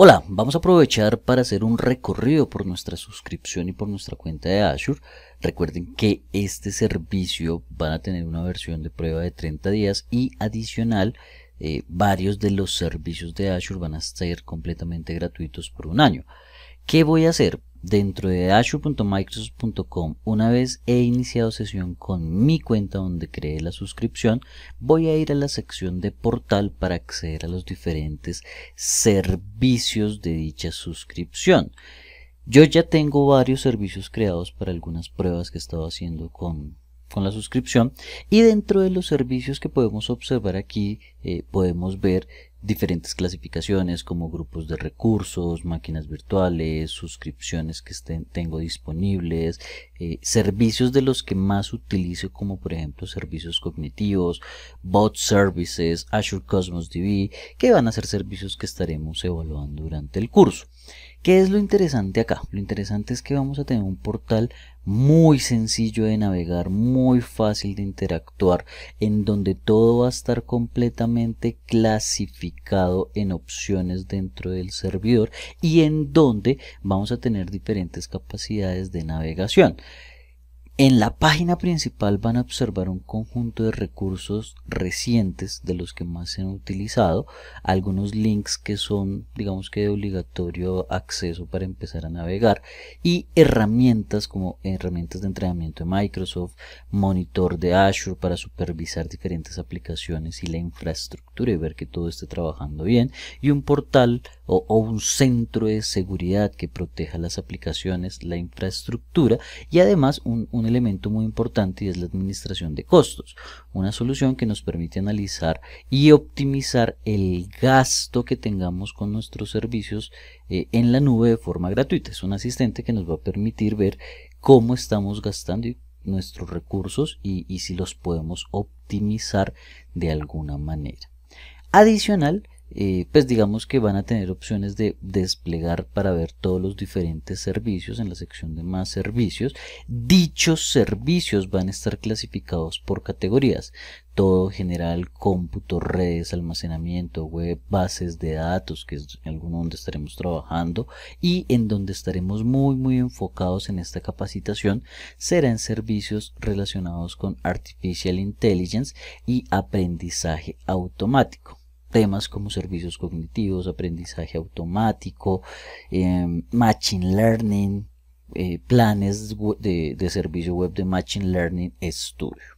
Hola, vamos a aprovechar para hacer un recorrido por nuestra suscripción y por nuestra cuenta de Azure. Recuerden que este servicio van a tener una versión de prueba de 30 días y adicional eh, varios de los servicios de Azure van a ser completamente gratuitos por un año. ¿Qué voy a hacer? dentro de azure.microsoft.com una vez he iniciado sesión con mi cuenta donde creé la suscripción voy a ir a la sección de portal para acceder a los diferentes servicios de dicha suscripción yo ya tengo varios servicios creados para algunas pruebas que he estado haciendo con con la suscripción y dentro de los servicios que podemos observar aquí eh, podemos ver diferentes clasificaciones como grupos de recursos, máquinas virtuales, suscripciones que tengo disponibles, eh, servicios de los que más utilizo como por ejemplo servicios cognitivos, bot services, Azure Cosmos DB, que van a ser servicios que estaremos evaluando durante el curso. ¿Qué es lo interesante acá? Lo interesante es que vamos a tener un portal muy sencillo de navegar, muy fácil de interactuar, en donde todo va a estar completamente clasificado en opciones dentro del servidor y en donde vamos a tener diferentes capacidades de navegación. En la página principal van a observar un conjunto de recursos recientes de los que más se han utilizado, algunos links que son digamos que de obligatorio acceso para empezar a navegar y herramientas como herramientas de entrenamiento de Microsoft, monitor de Azure para supervisar diferentes aplicaciones y la infraestructura y ver que todo esté trabajando bien y un portal o, un centro de seguridad que proteja las aplicaciones, la infraestructura y además un elemento muy importante y es la administración de costos, una solución que nos permite analizar y optimizar el gasto que tengamos con nuestros servicios eh, en la nube de forma gratuita. Es un asistente que nos va a permitir ver cómo estamos gastando nuestros recursos y, y si los podemos optimizar de alguna manera. Adicional, eh, pues digamos que van a tener opciones de desplegar para ver todos los diferentes servicios en la sección de más servicios. Dichos servicios van a estar clasificados por categorías. Todo general, cómputo, redes, almacenamiento, web, bases de datos, que es alguno donde estaremos trabajando y en donde estaremos muy muy enfocados en esta capacitación será en servicios relacionados con Artificial Intelligence y aprendizaje automático temas como servicios cognitivos, aprendizaje automático, em, machine learning, eh, planes de, servicio web de machine learning estudio.